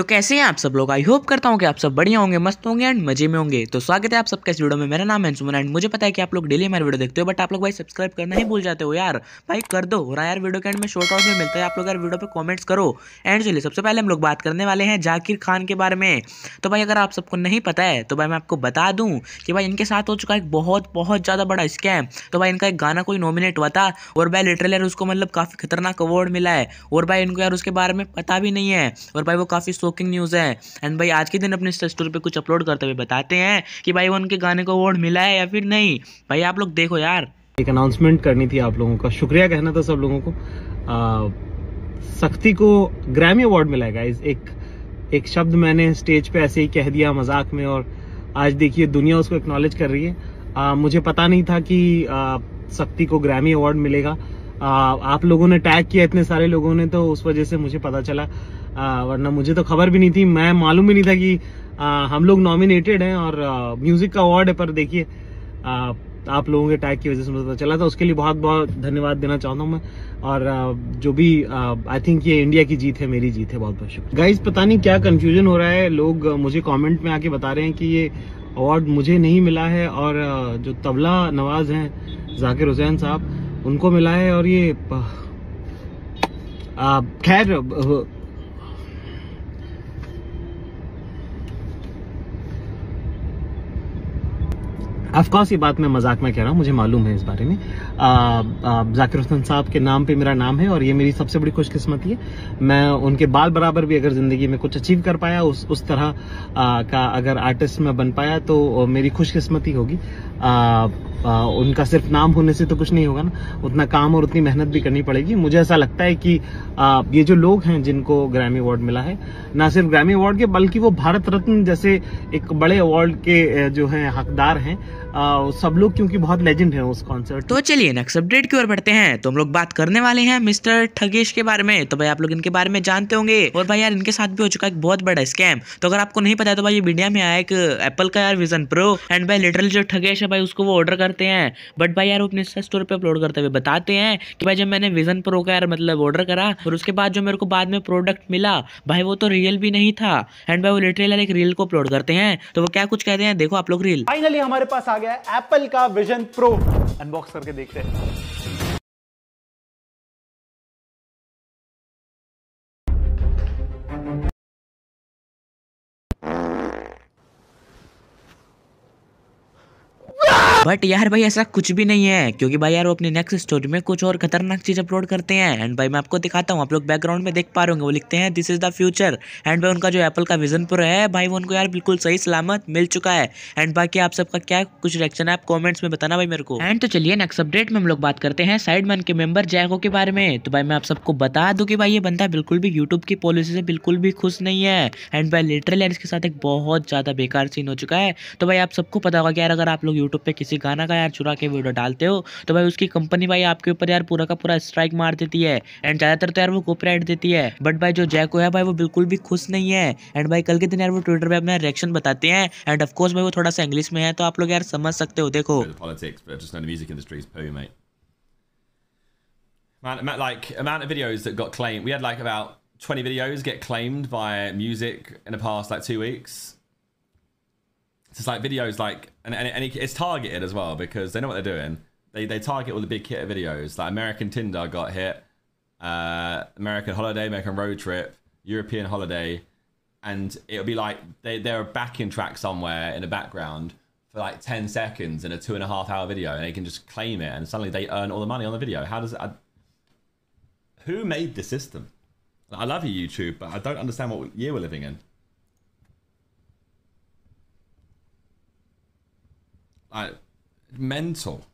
तो कैसे हैं आप सब लोग आई होप करता हूँ कि आप सब बढ़िया होंगे मस्त होंगे एंड मजे में होंगे तो स्वागत है आप सबका इस वीडियो में मेरा नाम है सुमन एंड मुझे पता है कि आप लोग डेली हमारे वीडियो देखते हो बट आप लोग भाई सब्सक्राइब करना ही भूल जाते हो यार भाई कर दो हो रहा यार वीडियो के एंड में शॉर्ट आउट में मिलता है आप लोग यार वीडियो पर कॉमेंट्स करो एंड चलिए सबसे पहले हम लोग बात करने वाले हैं जाकिर खान के बारे में तो भाई अगर आप सबको नहीं पता है तो भाई मैं आपको बता दूँ कि भाई इनके साथ हो चुका एक बहुत बहुत ज़्यादा बड़ा स्कैम तो भाई इनका एक गाना कोई नॉमिनेट हुआ था और भाई लिटरल यार उसको मतलब काफ़ी खतरनाक अवार्ड मिला है और भाई इनको यार उसके बारे में पता भी नहीं है और भाई वो काफ़ी शॉकिंग न्यूज़ है एंड भाई आज के दिन अपने स्टोरी पे कुछ अपलोड करते हुए बताते हैं कि भाई उनके गाने को अवार्ड मिला है या फिर नहीं भाई आप लोग देखो यार एक अनाउंसमेंट करनी थी आप लोगों का शुक्रिया कहना था सब लोगों को सख्ती को ग्रैमी अवार्ड मिला है एक एक शब्द मैंने स्टेज पे ऐसे ही कह दिया मजाक में और आज देखिए दुनिया उसको एक्नॉलेज कर रही है आ, मुझे पता नहीं था कि सख्ती को ग्रैमी अवार्ड मिलेगा आ, आप लोगों ने टैग किया इतने सारे लोगों ने तो उस वजह से मुझे पता चला आ, वरना मुझे तो खबर भी नहीं थी मैं मालूम भी नहीं था कि आ, हम लोग नॉमिनेटेड हैं और म्यूजिक का अवार्ड है पर देखिए आप लोगों के टैग की वजह से पता चला था उसके लिए बहुत बहुत धन्यवाद देना चाहता हूँ मैं और आ, जो भी आई थिंक ये इंडिया की जीत है मेरी जीत है बहुत बहुत शुक्रिया गाइज पता नहीं क्या कन्फ्यूजन हो रहा है लोग मुझे कॉमेंट में आके बता रहे हैं कि ये अवार्ड मुझे नहीं मिला है और जो तबला नवाज हैं जाकिर हुसैन साहब उनको मिला है और ये खैर अफकोर्स ये बात मैं मजाक में कह रहा हूँ मुझे मालूम है इस बारे में जाकिर हसन साहब के नाम पे मेरा नाम है और ये मेरी सबसे बड़ी खुशकिस्मती है मैं उनके बाल बराबर भी अगर जिंदगी में कुछ अचीव कर पाया उस उस तरह आ, का अगर आर्टिस्ट मैं बन पाया तो मेरी खुशकिस्मती होगी उनका सिर्फ नाम होने से तो कुछ नहीं होगा ना उतना काम और उतनी मेहनत भी करनी पड़ेगी मुझे ऐसा लगता है कि आ, ये जो लोग हैं जिनको ग्रैमी अवार्ड मिला है ना सिर्फ ग्रैमी अवार्ड के बल्कि वो भारत रत्न जैसे एक बड़े अवार्ड के जो है हकदार हैं सब लोग क्योंकि बहुत लेजेंड है उस कॉन्सर्ट तो चलिए नेक्स्ट अपडेट की ओर बढ़ते हैं तो हम लोग बात करने वाले हैं मिस्टर ठगेश के बारे में तो भाई आप लोग इनके बारे में जानते होंगे और भाई यार इनके साथ भी हो चुका एक बहुत बड़ा स्कैम तो अगर आपको नहीं पता तो भाई ये मीडिया में आया एक एप्पल का यार विजन प्रो एंड भाई लिटरल जो ठगेश है भाई उसको वो ऑर्डर करते हैं बट भाई यार वो अपने स्टोर पर अपलोड करते हुए बताते हैं कि भाई जब मैंने विजन प्रो का यार मतलब ऑर्डर करा और उसके बाद जो मेरे को बाद में प्रोडक्ट मिला भाई वो तो रियल भी नहीं था एंड भाई वो लिटरल एक रील को अपलोड करते हैं तो वो क्या कुछ कहते हैं देखो आप लोग रील फाइनली हमारे पास आ गया है एप्पल का विजन प्रो अनबॉक्स करके देखते हैं बट यार भाई ऐसा कुछ भी नहीं है क्योंकि भाई यार वो अपने नेक्स्ट स्टोरी में कुछ और खतरनाक चीज अपलोड करते हैं एंड भाई मैं आपको दिखाता हूँ आप लोग बैकग्राउंड में देख पा रहे होंगे वो लिखते हैं this is the future and भाई उनका जो एप्पल का विजन पर है भाई वो उनको यार बिल्कुल सही सलामत मिल चुका है एंड बाकी आप सबका क्या कुछ रिएक्शन है आप कॉमेंट्स में बताना भाई मेरे को एंड तो चलिए नेक्स्ट अपडेट में हम लोग बात करते हैं मैन के मेंबर जैको के बारे में तो भाई मैं आप सबको बता दू की भाई ये बंदा बिल्कुल भी यूट्यूब की पॉलिसी से बिल्कुल भी खुश नहीं है एंड भाई लिटरली इसके साथ एक बहुत ज़्यादा बेकार सीन हो चुका है तो भाई आप सबको पता होगा कि यार अगर आप लोग यूट्यूब पे किसी किसी गाना का यार चुरा के वीडियो डालते हो तो भाई उसकी कंपनी भाई आपके ऊपर यार पूरा का पूरा स्ट्राइक मार देती है एंड ज़्यादातर तो यार वो कॉपीराइट देती है बट भाई जो जैको है भाई वो बिल्कुल भी खुश नहीं है एंड भाई कल के दिन यार वो ट्विटर पर अपना रिएक्शन बताते हैं एंड ऑफकोर्स भाई वो थोड़ा सा इंग्लिश में है तो आप लोग यार समझ सकते हो देखो Amount, like amount of videos that got claimed. We had like about 20 videos get claimed by music in the past like two weeks. it's like videos like and, and, and, it's targeted as well because they know what they're doing they, they target all the big hit videos like american tinder got hit uh, american holiday american road trip european holiday and it'll be like they, they're a backing track somewhere in the background for like 10 seconds in a two and a half hour video and they can just claim it and suddenly they earn all the money on the video how does it, I, who made the system i love you youtube but i don't understand what year we're living in Like mental.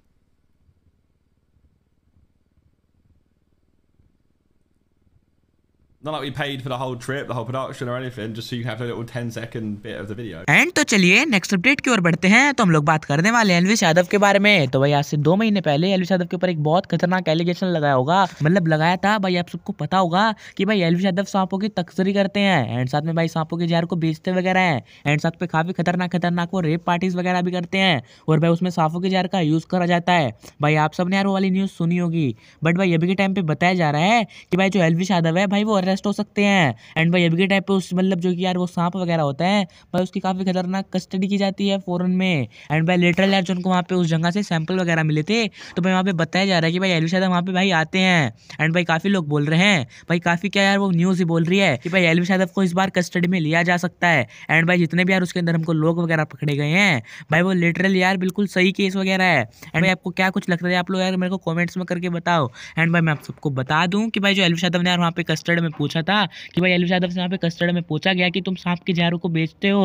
Not like we paid for the whole trip, the whole production or anything, just so you have a little 10 second bit of the video. And तो चलिए next update की ओर बढ़ते हैं तो हम लोग बात करने वाले हैं एलविश यादव के बारे में तो भाई आज से दो महीने पहले एलविश यादव के ऊपर एक बहुत खतरनाक एलिगेशन लगाया होगा मतलब लगाया था भाई आप सबको पता होगा कि भाई एलविश यादव सांपों की तस्करी करते हैं एंड साथ में भाई सांपों के जहर को बेचते वगैरह है एंड साथ पे काफी खतरनाक खतरनाक वो रेप पार्टीज वगैरह भी करते हैं और भाई उसमें सांपों के जहर का यूज करा जाता है भाई आप सबने यार वाली न्यूज सुनी होगी बट भाई अभी के टाइम पे बताया जा रहा है कि भाई जो एलविश यादव है भाई वो पेस्ट हो सकते हैं एंड भाई अभी के टाइम पे उस मतलब जो कि यार वो सांप वगैरह होता है भाई उसकी काफ़ी खतरनाक कस्टडी की जाती है फ़ौरन में एंड भाई लेटर यार जो उनको वहाँ पे उस जगह से सैंपल वगैरह मिले थे तो भाई वहाँ पे बताया जा रहा है कि भाई एलवी शादा वहाँ पे भाई आते हैं एंड भाई काफ़ी लोग बोल रहे हैं भाई काफ़ी क्या यार वो न्यूज़ ही बोल रही है कि भाई एलवी शादव को इस बार कस्टडी में लिया जा सकता है एंड भाई जितने भी यार उसके अंदर हमको लोग वगैरह पकड़े गए हैं भाई वो लिटरल यार बिल्कुल सही केस वगैरह है एंड भाई आपको क्या कुछ लगता है आप लोग यार मेरे को कमेंट्स में करके बताओ एंड भाई मैं आप सबको बता दूं कि भाई जो एलवी शादव ने यार वहाँ पे कस्टडी में पूछा था कि भाई एलविश यादव से यहाँ पे कस्टर्ड में पूछा गया कि तुम सांप के जहरों को बेचते हो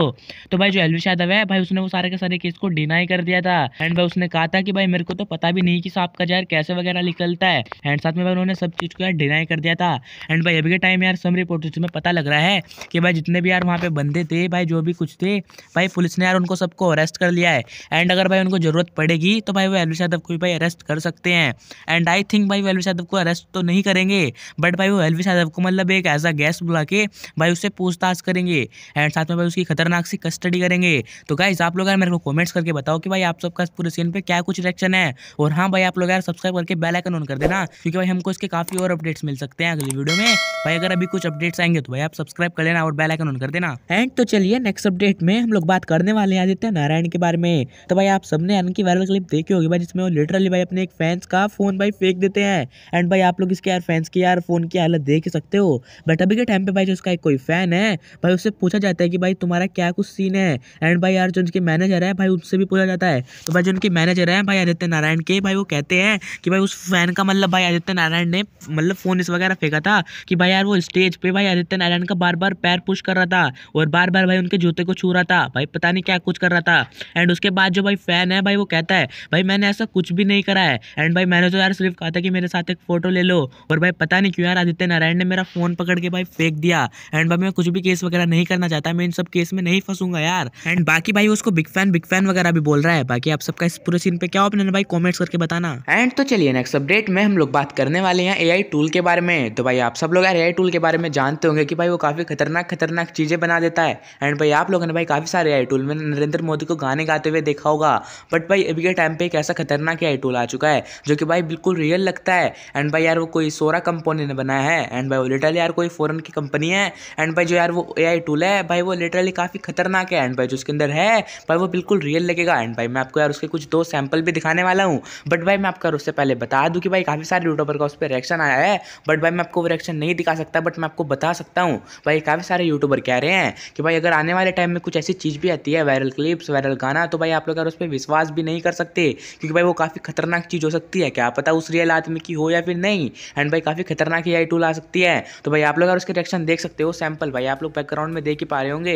तो भाई जो एलविश यादव है भाई उसने वो सारे के सारे केस को डिनाई कर दिया था एंड भाई उसने कहा था कि भाई मेरे को तो पता भी नहीं कि सांप का जहर कैसे वगैरह निकलता है एंड साथ में भाई उन्होंने सब चीज़ को यार डिनाई कर दिया था एंड भाई अभी के टाइम यार सम रिपोर्ट में पता लग रहा है कि भाई जितने भी यार वहाँ पे बंदे थे भाई जो भी कुछ थे भाई पुलिस ने यार उनको सबको अरेस्ट कर लिया है एंड अगर भाई उनको ज़रूरत पड़ेगी तो भाई वो एलविश यादव को भी भाई अरेस्ट कर सकते हैं एंड आई थिंक भाई वो एलविश यादव को अरेस्ट तो नहीं करेंगे बट भाई वो एलविश यादव को मतलब पे एक एज अ गेस्ट बुला के भाई उससे पूछताछ करेंगे एंड साथ में भाई उसकी खतरनाक सी कस्टडी करेंगे तो गाइज आप लोग यार मेरे को कॉमेंट्स करके बताओ कि भाई आप सबका पूरे सीन पे क्या कुछ रिएक्शन है और हाँ भाई आप लोग यार सब्सक्राइब करके बेलाइकन ऑन कर देना क्योंकि भाई हमको इसके काफ़ी और अपडेट्स मिल सकते हैं अगली वीडियो में भाई अगर अभी कुछ अपडेट्स आएंगे तो भाई आप सब्सक्राइब कर लेना और बेलाइकन ऑन कर देना एंड तो चलिए नेक्स्ट अपडेट में हम लोग बात करने वाले आ हैं नारायण के बारे में तो भाई आप सबने अन की वायरल क्लिप देखी होगी भाई जिसमें वो लिटरली भाई अपने एक फैंस का फोन भाई फेंक देते हैं एंड भाई आप लोग इसके यार फैंस की यार फोन की हालत देख सकते हो बट अभी के टाइम पे भाई जो उसका एक कोई फ़ैन है भाई उससे पूछा जाता है कि भाई तुम्हारा क्या कुछ सीन है एंड भाई यार जो उनके मैनेजर है भाई उससे भी पूछा जाता है तो भाई जो उनके मैनेजर है भाई आदित्य नारायण के भाई वो कहते हैं कि भाई उस फ़ैन का मतलब भाई आदित्य नारायण ने मतलब फ़ोन इस वगैरह फेंका था कि भाई यार वो स्टेज पर भाई आदित्य नारायण का बार बार पैर पुश कर रहा था और बार बार भाई उनके जूते को छू रहा था भाई पता नहीं क्या कुछ कर रहा था एंड उसके बाद जो भाई फ़ैन है भाई वो कहता है भाई मैंने ऐसा कुछ भी नहीं करा है एंड भाई मैंने तो यार सिर्फ कहा था कि मेरे साथ एक फ़ोटो ले लो और भाई पता नहीं क्यों यार आदित्य नारायण ने मेरा फ़ोन फ़ोन पकड़ के भाई फेंक दिया एंड भाई मैं कुछ भी केस वगैरह नहीं करना चाहता मैं इन सब केस में नहीं फंसूंगा यार एंड बाकी भाई उसको बिग फैन बिग फैन वगैरह भी बोल रहा है बाकी आप सबका इस पूरे सीन पे क्या ओपिनियन भाई कॉमेंट्स करके बताना एंड तो चलिए नेक्स्ट अपडेट में हम लोग बात करने वाले हैं ए टूल के बारे में तो भाई आप सब लोग यार ए टूल के बारे में जानते होंगे की भाई वो काफ़ी खतरनाक खतरनाक चीज़ें बना देता है एंड भाई आप लोगों ने भाई काफ़ी सारे ए टूल में नरेंद्र मोदी को गाने गाते हुए देखा होगा बट भाई अभी के टाइम पे एक ऐसा खतरनाक ए टूल आ चुका है जो कि भाई बिल्कुल रियल लगता है एंड भाई यार वो कोई सोरा कंपोनी ने बनाया है एंड भाई वो लिटरल यार कोई फ़ॉरन की कंपनी है एंड भाई जो यार वो ए टूल है भाई वो लिटरली काफ़ी खतरनाक है एंड भाई जो उसके अंदर है भाई वो बिल्कुल रियल लगेगा एंड भाई मैं आपको यार उसके कुछ दो सैम्पल भी दिखाने वाला हूँ बट भाई मैं आपको यार उससे पहले बता दूँ कि भाई काफ़ी सारे यूट्यूबर का उस पर रिएक्शन आया है बट भाई मैं आपको वो रिएक्शन नहीं दिखा सकता बट मैं आपको बता सकता हूँ भाई काफ़ी सारे यूट्यूबर कह रहे हैं कि भाई अगर आने वाले टाइम में कुछ ऐसी चीज़ भी आती है वायरल क्लिप्स वायरल गाना तो भाई आप लोग यार उस पर विश्वास भी नहीं कर सकते क्योंकि भाई वो काफ़ी खतरनाक चीज़ हो सकती है क्या पता उस रियल आदमी की हो या फिर नहीं एंड भाई काफ़ी खतरनाक ही आई टूल आ सकती है तो भाई आप लोग अगर उसके रिएक्शन देख सकते हो सैम्पल भाई आप लोग बैकग्राउंड में देख ही पा रहे होंगे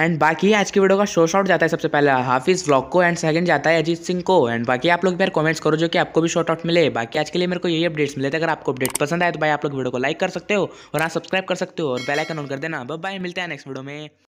एंड बाकी आज की वीडियो का शो शॉट जाता है सबसे पहले हाफिज़ व्लॉग को एंड सेकंड जाता है अजीत सिंह को एंड बाकी आप लोग भी कमेंट्स करो जो कि आपको भी शॉर्ट आउट मिले बाकी आज के लिए मेरे को यही अपडेट्स मिले थे अगर आपको अपडेट पसंद आए तो भाई आप लोग वीडियो को लाइक कर सकते हो और हाँ सब्सक्राइब कर सकते हो और बेलाइकन ऑन कर देना बाय मिलते हैं नेक्स्ट वीडियो में